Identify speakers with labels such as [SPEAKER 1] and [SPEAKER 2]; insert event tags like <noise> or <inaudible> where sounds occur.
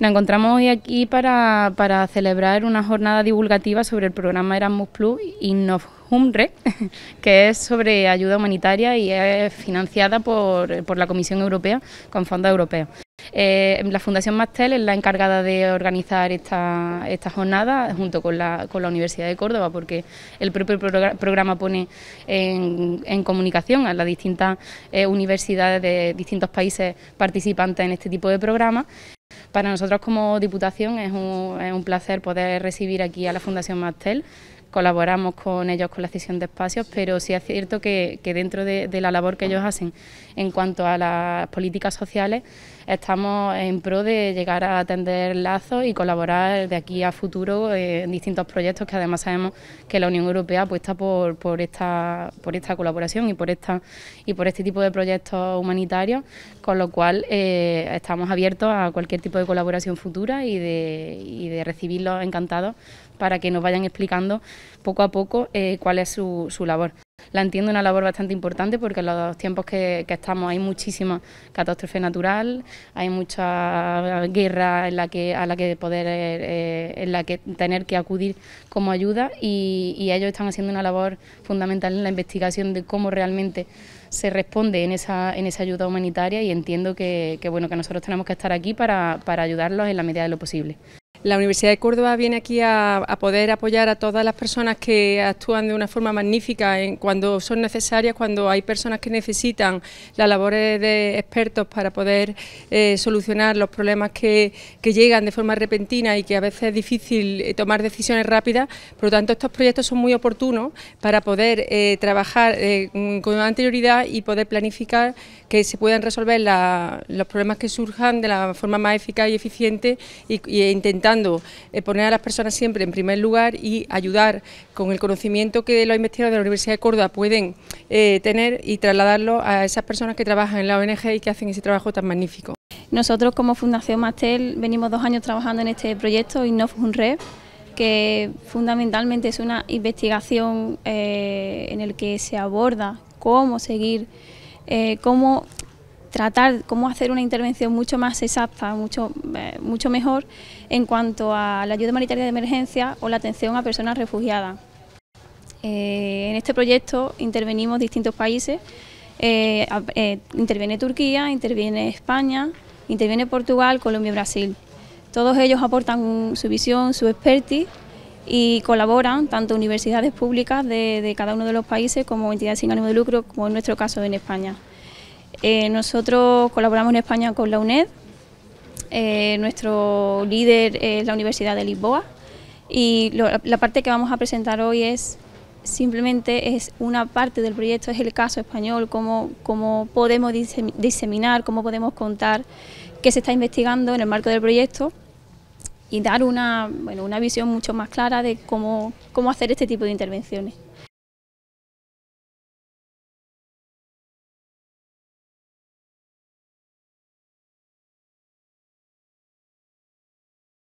[SPEAKER 1] Nos encontramos hoy aquí para, celebrar una jornada divulgativa sobre el programa Erasmus Plus Humre, <laughs> que es sobre ayuda humanitaria y es financiada por, la Comisión Europea con fondos europeos. Eh, la Fundación Mastel es la encargada de organizar esta, jornada junto con la, Universidad de Córdoba, porque el propio programa pone en, comunicación a las distintas eh, universidades de distintos países participantes en este tipo de programas para nosotros como Diputación es un, placer poder recibir aquí a la Fundación Mastel colaboramos con ellos con la cesión de espacios, pero sí es cierto que, dentro de, la labor que ellos hacen en cuanto a las políticas sociales, estamos en pro de llegar a tender lazos y colaborar de aquí a futuro eh, en distintos proyectos que además sabemos que la Unión Europea apuesta por, por, esta, por esta colaboración y por, esta, y por este tipo de proyectos humanitarios, con lo cual eh, estamos abiertos a cualquier tipo de colaboración futura y de, y de recibirlos encantados para que nos vayan explicando poco a poco eh, cuál es su, labor. La entiendo una labor bastante importante porque en los tiempos que, estamos hay muchísima catástrofe natural, hay mucha guerra en la que, a la que poder, eh, eh, en la que tener que acudir como ayuda y, ellos están haciendo una labor fundamental en la investigación de cómo realmente se responde en esa, en esa ayuda humanitaria y entiendo que, bueno, que nosotros tenemos que estar aquí para ayudarlos en
[SPEAKER 2] la medida de lo posible. La Universidad de Córdoba viene aquí a, poder apoyar a todas las personas que actúan de una forma magnífica cuando son necesarias, cuando hay personas que necesitan las labores de expertos para poder eh, solucionar los problemas que, llegan de forma repentina y que a veces es difícil eh, tomar decisiones rápidas. Por lo tanto, estos proyectos son muy oportunos para poder eh, trabajar con anterioridad y poder planificar que se puedan resolver los problemas que surjan de la forma más eficaz y eficiente y intentar eh, poner a las personas siempre en primer lugar y ayudar con el conocimiento que los investigadores de la Universidad de Córdoba pueden eh, tener y trasladarlo a esas personas que trabajan en la ONG y que hacen ese trabajo tan magnífico.
[SPEAKER 3] Nosotros como Fundación Mastel venimos dos años trabajando en este proyecto y no fue un red que fundamentalmente es una investigación eh, en el que se aborda cómo seguir, cómo tratar cómo hacer una intervención mucho más exacta, mucho, eh, mucho mejor en cuanto a la ayuda humanitaria de emergencia o la atención a personas refugiadas. Eh, en este proyecto intervenimos distintos países, eh, interviene Turquía, interviene España, interviene Portugal, Colombia y Brasil. Todos ellos aportan su visión, su expertise y colaboran tanto universidades públicas de, de cada uno de los países como entidades sin ánimo de lucro, como en nuestro caso en España. Eh, nosotros colaboramos en España con la UNED, eh, nuestro líder es la Universidad de Lisboa y la parte que vamos a presentar hoy es simplemente es una parte del proyecto, es el caso español, cómo, podemos diseminar, cómo podemos contar qué se está investigando en el marco del proyecto y dar una, bueno, visión mucho más clara de cómo, cómo hacer este tipo de intervenciones.